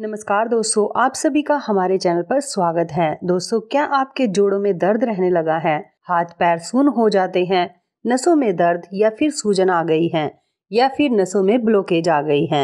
नमस्कार दोस्तों आप सभी का हमारे चैनल पर स्वागत है दोस्तों क्या आपके जोड़ों में दर्द रहने लगा है हाथ पैर सुन हो जाते हैं नसों में दर्द या फिर सूजन आ गई है या फिर नसों में ब्लॉकेज आ गई है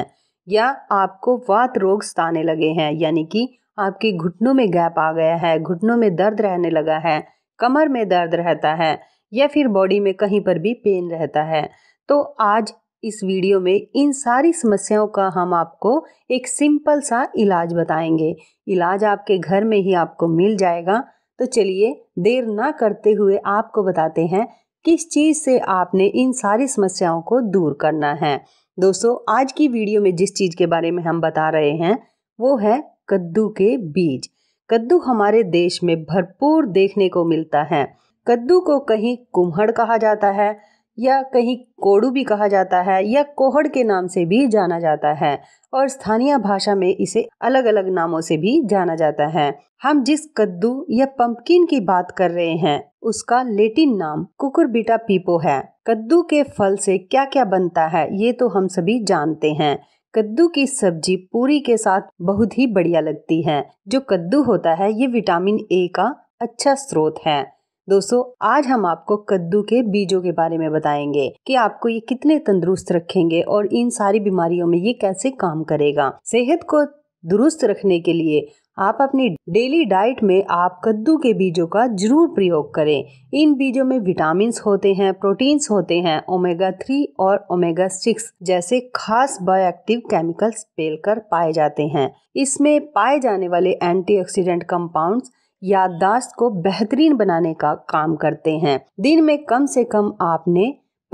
या आपको वात रोग सताने लगे हैं यानी कि आपके घुटनों में गैप आ गया है घुटनों में दर्द रहने लगा है कमर में दर्द रहता है या फिर बॉडी में कहीं पर भी पेन रहता है तो आज इस वीडियो में इन सारी समस्याओं का हम आपको एक सिंपल सा इलाज बताएंगे इलाज आपके घर में ही आपको मिल जाएगा तो चलिए देर ना करते हुए आपको बताते हैं किस चीज़ से आपने इन सारी समस्याओं को दूर करना है दोस्तों आज की वीडियो में जिस चीज़ के बारे में हम बता रहे हैं वो है कद्दू के बीज कद्दू हमारे देश में भरपूर देखने को मिलता है कद्दू को कहीं कुम्हड़ कहा जाता है या कहीं कोडू भी कहा जाता है या कोहड़ के नाम से भी जाना जाता है और स्थानीय भाषा में इसे अलग अलग नामों से भी जाना जाता है हम जिस कद्दू या पंपकिन की बात कर रहे हैं उसका लेटिन नाम कुकुरबिटा पीपो है कद्दू के फल से क्या क्या बनता है ये तो हम सभी जानते हैं कद्दू की सब्जी पूरी के साथ बहुत ही बढ़िया लगती है जो कद्दू होता है ये विटामिन ए का अच्छा स्रोत है दोस्तों आज हम आपको कद्दू के बीजों के बारे में बताएंगे कि आपको ये कितने तंदुरुस्त रखेंगे और इन सारी बीमारियों में ये कैसे काम करेगा सेहत को दुरुस्त रखने के लिए आप अपनी डेली डाइट में आप कद्दू के बीजों का जरूर प्रयोग करें इन बीजों में विटामिन होते हैं प्रोटीन्स होते हैं ओमेगा थ्री और ओमेगा सिक्स जैसे खास बायोएक्टिव केमिकल्स पेलकर पाए जाते हैं इसमें पाए जाने वाले एंटीऑक्सीडेंट कंपाउंड्स याददाश्त को बेहतरीन बनाने का काम करते हैं दिन में कम से कम आपने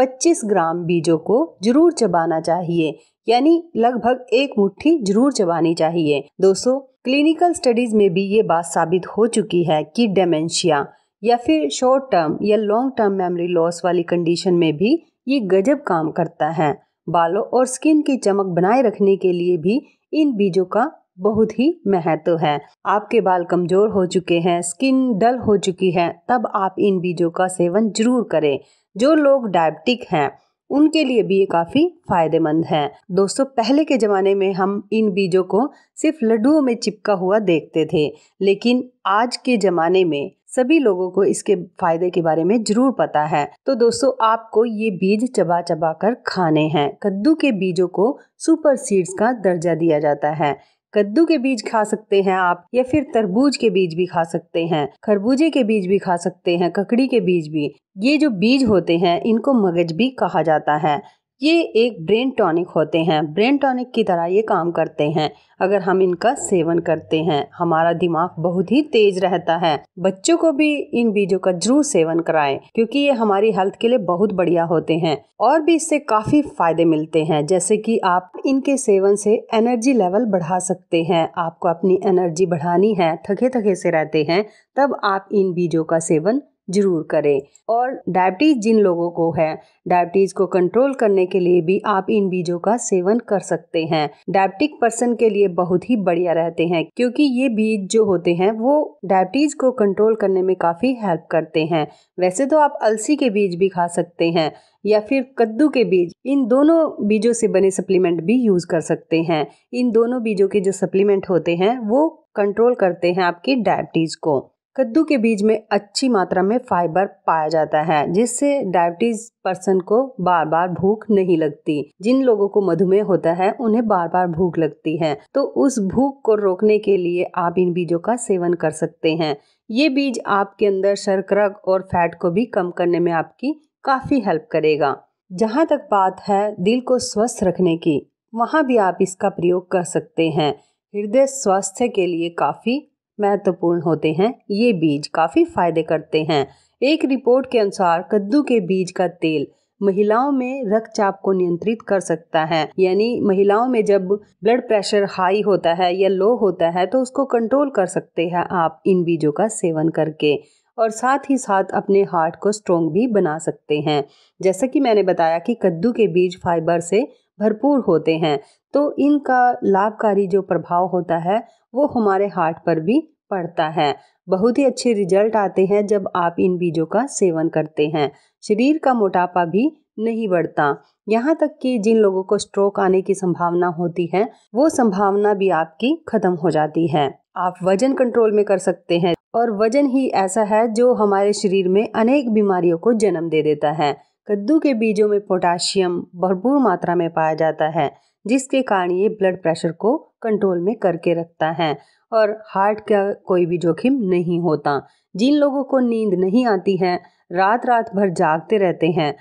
25 ग्राम बीजों को जरूर चबाना चाहिए यानी लगभग एक मुट्ठी जरूर चबानी चाहिए दोस्तों क्लिनिकल स्टडीज में भी ये बात साबित हो चुकी है कि डेमेंशिया या फिर शॉर्ट टर्म या लॉन्ग टर्म मेमोरी लॉस वाली कंडीशन में भी ये गजब काम करता है बालों और स्किन की चमक बनाए रखने के लिए भी इन बीजों का बहुत ही महत्व है आपके बाल कमजोर हो चुके हैं स्किन डल हो चुकी है तब आप इन बीजों का सेवन जरूर करें जो लोग डायबिटिक हैं उनके लिए भी ये काफ़ी फायदेमंद है दोस्तों पहले के ज़माने में हम इन बीजों को सिर्फ लड्डुओं में चिपका हुआ देखते थे लेकिन आज के ज़माने में सभी लोगों को इसके फायदे के बारे में जरूर पता है तो दोस्तों आपको ये बीज चबा चबा कर खाने हैं कद्दू के बीजों को सुपर सीड्स का दर्जा दिया जाता है कद्दू के बीज खा सकते हैं आप या फिर तरबूज के बीज भी खा सकते हैं खरबूजे के बीज भी खा सकते हैं ककड़ी के बीज भी ये जो बीज होते हैं इनको मगज भी कहा जाता है ये एक ब्रेन टॉनिक होते हैं ब्रेन टॉनिक की तरह ये काम करते हैं अगर हम इनका सेवन करते हैं हमारा दिमाग बहुत ही तेज रहता है बच्चों को भी इन बीजों का जरूर सेवन कराएं क्योंकि ये हमारी हेल्थ के लिए बहुत बढ़िया होते हैं और भी इससे काफी फायदे मिलते हैं जैसे कि आप इनके सेवन से एनर्जी लेवल बढ़ा सकते हैं आपको अपनी एनर्जी बढ़ानी है थके थके से रहते हैं तब आप इन बीजों का सेवन जरूर करें और डायबिटीज़ जिन लोगों को है डायबिटीज़ को कंट्रोल करने के लिए भी आप इन बीजों का सेवन कर सकते हैं डायबिटिक पर्सन के लिए बहुत ही बढ़िया रहते हैं क्योंकि ये बीज जो होते हैं वो डायबिटीज़ को कंट्रोल करने में काफ़ी हेल्प करते हैं वैसे तो आप अलसी के बीज भी खा सकते हैं या फिर कद्दू के बीज इन दोनों बीजों से बने सप्लीमेंट भी यूज़ कर सकते हैं इन दोनों बीजों के जो सप्लीमेंट होते हैं वो कंट्रोल करते हैं आपकी डायबिटीज़ को कद्दू के बीज में अच्छी मात्रा में फाइबर पाया जाता है जिससे डायबिटीज पर्सन को बार बार भूख नहीं लगती जिन लोगों को मधुमेह होता है उन्हें बार बार भूख लगती है तो उस भूख को रोकने के लिए आप इन बीजों का सेवन कर सकते हैं ये बीज आपके अंदर शर्करा और फैट को भी कम करने में आपकी काफ़ी हेल्प करेगा जहाँ तक बात है दिल को स्वस्थ रखने की वहाँ भी आप इसका प्रयोग कर सकते हैं हृदय स्वास्थ्य के लिए काफ़ी महत्वपूर्ण होते हैं ये बीज काफ़ी फायदे करते हैं एक रिपोर्ट के अनुसार कद्दू के बीज का तेल महिलाओं में रक्तचाप को नियंत्रित कर सकता है यानी महिलाओं में जब ब्लड प्रेशर हाई होता है या लो होता है तो उसको कंट्रोल कर सकते हैं आप इन बीजों का सेवन करके और साथ ही साथ अपने हार्ट को स्ट्रोंग भी बना सकते हैं जैसा कि मैंने बताया कि कद्दू के बीज फाइबर से भरपूर होते हैं तो इनका लाभकारी जो प्रभाव होता है वो हमारे हार्ट पर भी पड़ता है बहुत ही अच्छे रिजल्ट आते हैं जब आप इन बीजों का सेवन करते हैं शरीर का मोटापा भी नहीं बढ़ता यहाँ तक कि जिन लोगों को स्ट्रोक आने की संभावना होती है वो संभावना भी आपकी खत्म हो जाती है आप वजन कंट्रोल में कर सकते हैं और वजन ही ऐसा है जो हमारे शरीर में अनेक बीमारियों को जन्म दे देता है कद्दू के बीजों में पोटाशियम भरपूर मात्रा में पाया जाता है जिसके कारण ये ब्लड प्रेशर को कंट्रोल में करके रखता है और हार्ट का कोई भी जोखिम नहीं होता जिन लोगों को नींद नहीं आती है रात रात भर जागते रहते हैं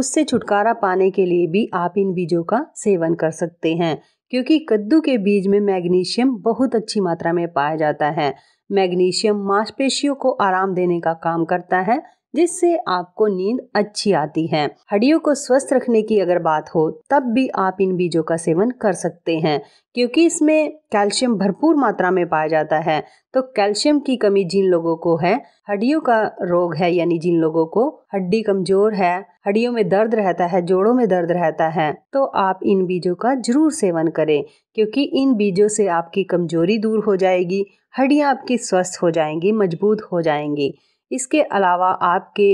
उससे छुटकारा पाने के लिए भी आप इन बीजों का सेवन कर सकते हैं क्योंकि कद्दू के बीज में मैग्नीशियम बहुत अच्छी मात्रा में पाया जाता है मैग्नीशियम मांसपेशियों को आराम देने का काम करता है जिससे आपको नींद अच्छी आती है हड्डियों को स्वस्थ रखने की अगर बात हो तब भी आप इन बीजों का सेवन कर सकते हैं क्योंकि इसमें कैल्शियम भरपूर मात्रा में पाया जाता है तो कैल्शियम की कमी जिन लोगों को है हड्डियों का रोग है यानी जिन लोगों को हड्डी कमजोर है हड्डियों में दर्द रहता है जोड़ों में दर्द रहता है तो आप इन बीजों का जरूर सेवन करें क्योंकि इन बीजों से आपकी कमजोरी दूर हो जाएगी हड्डियाँ आपकी स्वस्थ हो जाएंगी मजबूत हो जाएंगी इसके अलावा आपके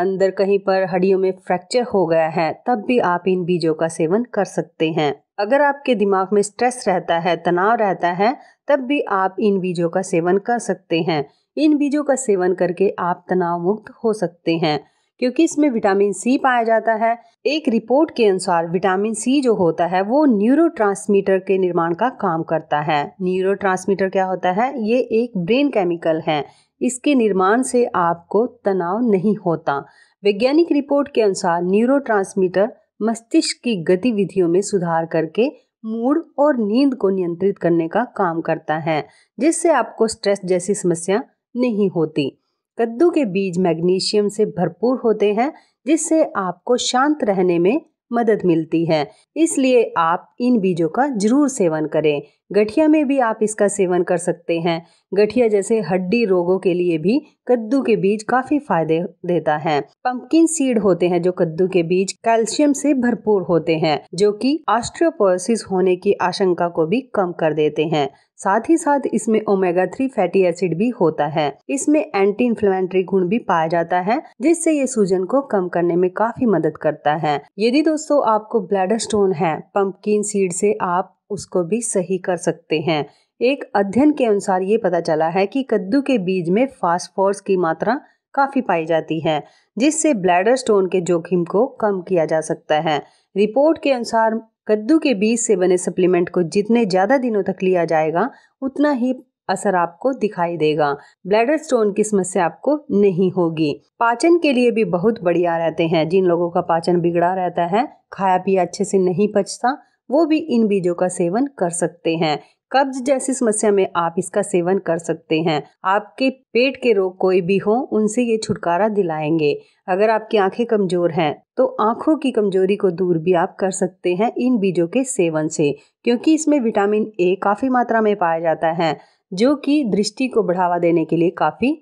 अंदर कहीं पर हड्डियों में फ्रैक्चर हो गया है तब भी आप इन बीजों का सेवन कर सकते हैं अगर आपके दिमाग में स्ट्रेस रहता है तनाव रहता है तब भी आप इन बीजों का सेवन कर सकते हैं इन बीजों का सेवन करके आप तनाव मुक्त हो सकते हैं क्योंकि इसमें विटामिन सी पाया जाता है एक रिपोर्ट के अनुसार विटामिन सी जो होता है वो न्यूरो के निर्माण का काम करता है न्यूरो क्या होता है ये एक ब्रेन केमिकल है इसके निर्माण से आपको तनाव नहीं होता वैज्ञानिक रिपोर्ट के अनुसार न्यूरो मस्तिष्क की गतिविधियों में सुधार करके मूड और नींद को नियंत्रित करने का काम करता है जिससे आपको स्ट्रेस जैसी समस्या नहीं होती कद्दू के बीज मैग्नीशियम से भरपूर होते हैं जिससे आपको शांत रहने में मदद मिलती है इसलिए आप इन बीजों का जरूर सेवन करें गठिया में भी आप इसका सेवन कर सकते हैं गठिया जैसे हड्डी रोगों के लिए भी कद्दू के बीज काफी फायदे देता है पंपकिन सीड होते हैं जो कद्दू के बीज कैल्शियम से भरपूर होते हैं जो कि ऑस्ट्रियोपोरोसिस होने की आशंका को भी कम कर देते हैं साथ ही साथ इसमें ओमेगा थ्री फैटी एसिड भी होता है इसमें एंटी इन्फ्लेमेटरी गुण भी पाया जाता है जिससे ये सूजन को कम करने में काफी मदद करता है यदि दोस्तों आपको ब्लैडर स्टोन है पंपकिन सीड से आप उसको भी सही कर सकते हैं एक अध्ययन के अनुसार ये पता चला है कि कद्दू के बीज में फास्फोर्स की मात्रा काफ़ी पाई जाती है जिससे ब्लैडर स्टोन के जोखिम को कम किया जा सकता है रिपोर्ट के अनुसार कद्दू के बीज से बने सप्लीमेंट को जितने ज़्यादा दिनों तक लिया जाएगा उतना ही असर आपको दिखाई देगा ब्लैडर स्टोन की समस्या आपको नहीं होगी पाचन के लिए भी बहुत बढ़िया रहते हैं जिन लोगों का पाचन बिगड़ा रहता है खाया पिया अच्छे से नहीं पचता वो भी इन बीजों का सेवन कर सकते हैं कब्ज जैसी समस्या में आप इसका सेवन कर सकते हैं आपके पेट के रोग कोई भी हो उनसे ये छुटकारा दिलाएंगे अगर आपकी आंखें कमजोर हैं तो आंखों की कमजोरी को दूर भी आप कर सकते हैं इन बीजों के सेवन से क्योंकि इसमें विटामिन ए काफ़ी मात्रा में पाया जाता है जो कि दृष्टि को बढ़ावा देने के लिए काफ़ी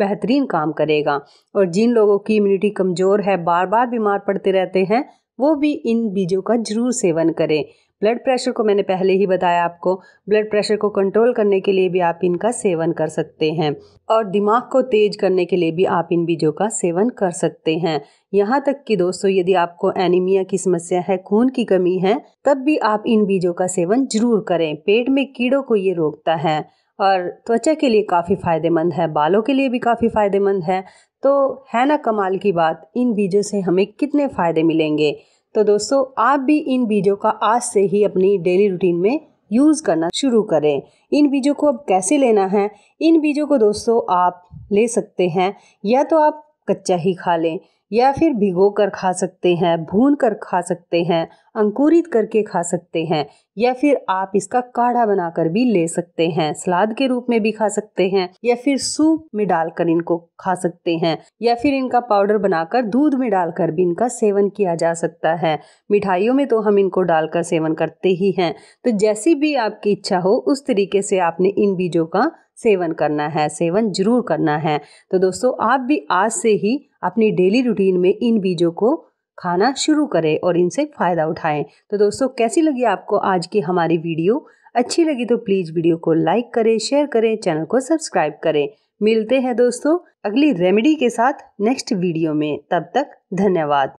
बेहतरीन काम करेगा और जिन लोगों की इम्यूनिटी कमज़ोर है बार बार बीमार पड़ते रहते हैं वो भी इन बीजों का जरूर सेवन करें ब्लड प्रेशर को मैंने पहले ही बताया आपको ब्लड प्रेशर को कंट्रोल करने के लिए भी आप इनका सेवन कर सकते हैं और दिमाग को तेज करने के लिए भी आप इन बीजों का सेवन कर सकते हैं यहाँ तक कि दोस्तों यदि आपको एनीमिया की समस्या है खून की कमी है तब भी आप इन बीजों का सेवन जरूर करें पेट में कीड़ों को ये रोकता है और त्वचा के लिए काफ़ी फ़ायदेमंद है बालों के लिए भी काफ़ी फ़ायदेमंद है तो है ना कमाल की बात इन बीजों से हमें कितने फ़ायदे मिलेंगे तो दोस्तों आप भी इन बीजों का आज से ही अपनी डेली रूटीन में यूज़ करना शुरू करें इन बीजों को अब कैसे लेना है इन बीजों को दोस्तों आप ले सकते हैं या तो आप कच्चा ही खा लें या फिर भिगो कर खा सकते हैं भून कर खा सकते हैं अंकुरित करके खा सकते हैं या फिर आप इसका काढ़ा बनाकर भी ले सकते हैं सलाद के रूप में भी खा सकते हैं या फिर सूप में डालकर इनको खा सकते हैं या फिर इनका पाउडर बनाकर दूध में डालकर भी इनका सेवन किया जा सकता है मिठाइयों में तो हम इनको डालकर सेवन करते ही हैं तो जैसी भी आपकी इच्छा हो उस तरीके से आपने इन बीजों का सेवन करना है सेवन जरूर करना है तो दोस्तों आप भी आज से ही अपनी डेली रूटीन में इन बीजों को खाना शुरू करें और इनसे फ़ायदा उठाएं तो दोस्तों कैसी लगी आपको आज की हमारी वीडियो अच्छी लगी तो प्लीज़ वीडियो को लाइक करें शेयर करें चैनल को सब्सक्राइब करें मिलते हैं दोस्तों अगली रेमेडी के साथ नेक्स्ट वीडियो में तब तक धन्यवाद